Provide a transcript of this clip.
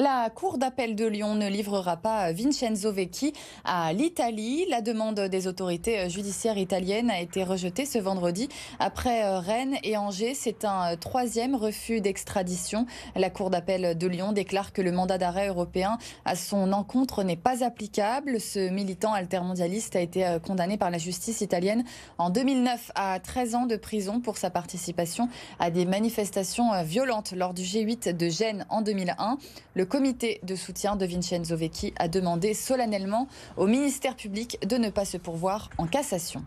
La Cour d'appel de Lyon ne livrera pas Vincenzo Vecchi à l'Italie. La demande des autorités judiciaires italiennes a été rejetée ce vendredi après euh, Rennes et Angers. C'est un euh, troisième refus d'extradition. La Cour d'appel de Lyon déclare que le mandat d'arrêt européen à son encontre n'est pas applicable. Ce militant altermondialiste a été euh, condamné par la justice italienne en 2009 à 13 ans de prison pour sa participation à des manifestations violentes lors du G8 de Gênes en 2001. Le le comité de soutien de Vincenzo Vecchi a demandé solennellement au ministère public de ne pas se pourvoir en cassation.